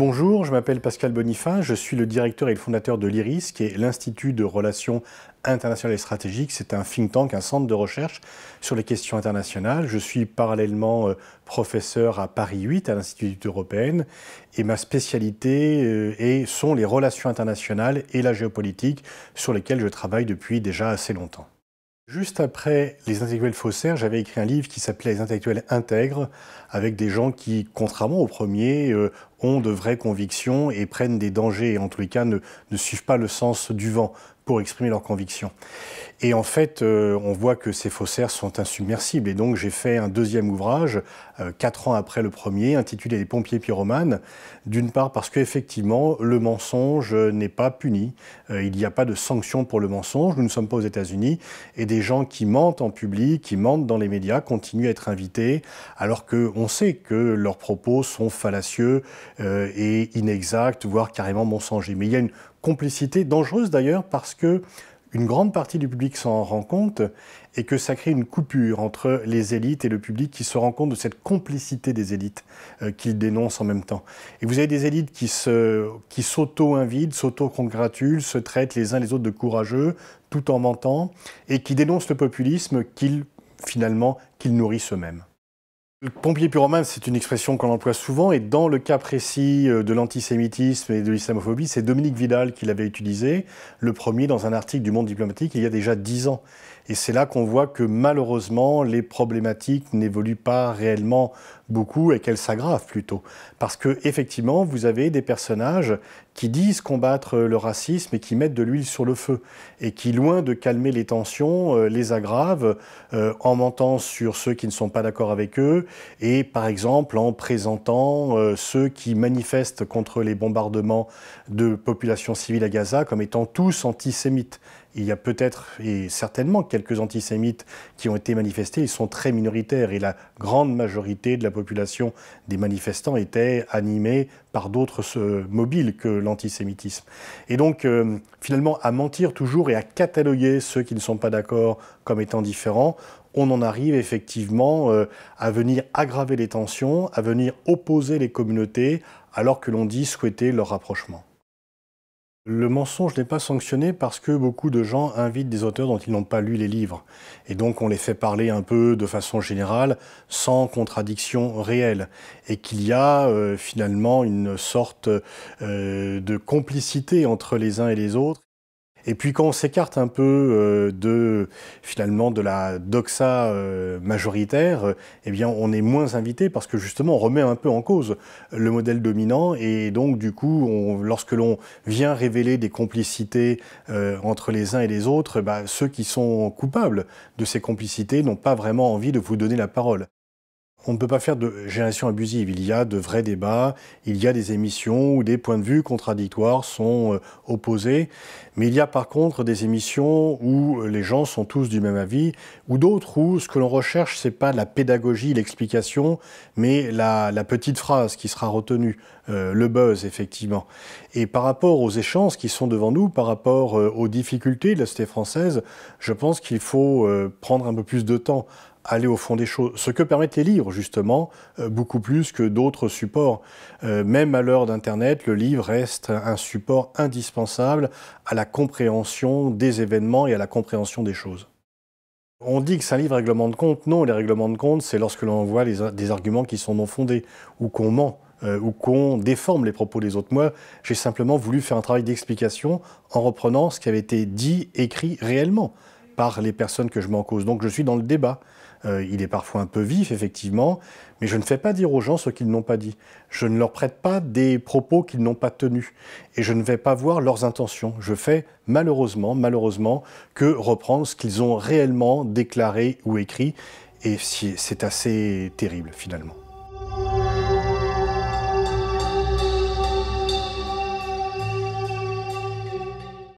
Bonjour, je m'appelle Pascal Bonifa, je suis le directeur et le fondateur de l'IRIS, qui est l'Institut de relations internationales et stratégiques. C'est un think tank, un centre de recherche sur les questions internationales. Je suis parallèlement euh, professeur à Paris 8, à l'Institut européenne, et ma spécialité euh, sont les relations internationales et la géopolitique, sur lesquelles je travaille depuis déjà assez longtemps. Juste après Les Intellectuels Faussaires, j'avais écrit un livre qui s'appelait Les Intellectuels Intègres, avec des gens qui, contrairement aux premiers, euh, ont de vraies convictions et prennent des dangers, et en tous les cas ne suivent pas le sens du vent pour exprimer leurs convictions. Et en fait, euh, on voit que ces faussaires sont insubmersibles. Et donc, j'ai fait un deuxième ouvrage, euh, quatre ans après le premier, intitulé Les pompiers pyromanes. D'une part, parce qu'effectivement, le mensonge n'est pas puni. Euh, il n'y a pas de sanction pour le mensonge. Nous ne sommes pas aux États-Unis. Et des gens qui mentent en public, qui mentent dans les médias, continuent à être invités, alors qu'on sait que leurs propos sont fallacieux et inexacts, voire carrément mensongers. Mais il y a une complicité dangereuse d'ailleurs parce que une grande partie du public s'en rend compte et que ça crée une coupure entre les élites et le public qui se rend compte de cette complicité des élites euh, qu'ils dénoncent en même temps. Et vous avez des élites qui s'auto-invitent, s'auto-congratulent, se traitent les uns les autres de courageux tout en mentant et qui dénoncent le populisme qu'ils finalement qu'ils nourrissent eux-mêmes. Pompier pyromane, c'est une expression qu'on emploie souvent, et dans le cas précis euh, de l'antisémitisme et de l'islamophobie, c'est Dominique Vidal qui l'avait utilisé, le premier dans un article du Monde diplomatique il y a déjà dix ans. Et c'est là qu'on voit que malheureusement, les problématiques n'évoluent pas réellement beaucoup et qu'elles s'aggravent plutôt. Parce que effectivement, vous avez des personnages qui disent combattre euh, le racisme et qui mettent de l'huile sur le feu et qui, loin de calmer les tensions, euh, les aggravent euh, en mentant sur ceux qui ne sont pas d'accord avec eux et, par exemple, en présentant ceux qui manifestent contre les bombardements de populations civiles à Gaza comme étant tous antisémites. Il y a peut-être et certainement quelques antisémites qui ont été manifestés. Ils sont très minoritaires et la grande majorité de la population des manifestants était animée par d'autres mobiles que l'antisémitisme. Et donc, euh, finalement, à mentir toujours et à cataloguer ceux qui ne sont pas d'accord comme étant différents, on en arrive effectivement euh, à venir aggraver les tensions, à venir opposer les communautés, alors que l'on dit souhaiter leur rapprochement. Le mensonge n'est pas sanctionné parce que beaucoup de gens invitent des auteurs dont ils n'ont pas lu les livres. Et donc on les fait parler un peu de façon générale, sans contradiction réelle. Et qu'il y a euh, finalement une sorte euh, de complicité entre les uns et les autres. Et puis quand on s'écarte un peu euh, de finalement de la doxa euh, majoritaire, euh, eh bien on est moins invité parce que justement on remet un peu en cause le modèle dominant et donc du coup lorsque l'on vient révéler des complicités entre les uns et les autres, bah, ceux qui sont coupables de ces complicités n'ont pas vraiment envie de vous donner la parole. On ne peut pas faire de génération abusive. Il y a de vrais débats, il y a des émissions où des points de vue contradictoires sont euh, opposés, mais il y a par contre des émissions où euh, les gens sont tous du même avis, ou d'autres où ce que l'on recherche, ce n'est pas la pédagogie, l'explication, mais la, petite phrase qui sera retenue, euh, le buzz effectivement. Et par rapport aux échanges qui sont devant nous, par rapport aux difficultés de la société française, je pense qu'il faut prendre un peu plus de temps aller au fond des choses, ce que permettent les livres justement, euh, beaucoup plus que d'autres supports. Euh, même à l'heure d'Internet, le livre reste un support indispensable à la compréhension des événements et à la compréhension des choses. On dit que c'est un livre règlement de compte. Non, les règlements de compte, c'est lorsque l'on voit des arguments qui sont non fondés ou qu'on ment euh, ou qu'on déforme les propos des autres. Moi, j'ai simplement voulu faire un travail d'explication en reprenant ce qui avait été dit, écrit réellement par les personnes que je m'en cause. Donc je suis dans le débat. Euh, il est parfois un peu vif, effectivement, mais je ne fais pas dire aux gens ce qu'ils n'ont pas dit. Je ne leur prête pas des propos qu'ils n'ont pas tenus. Et je ne vais pas voir leurs intentions. Je fais malheureusement, malheureusement, que reprendre ce qu'ils ont réellement déclaré ou écrit. Et c'est assez terrible, finalement.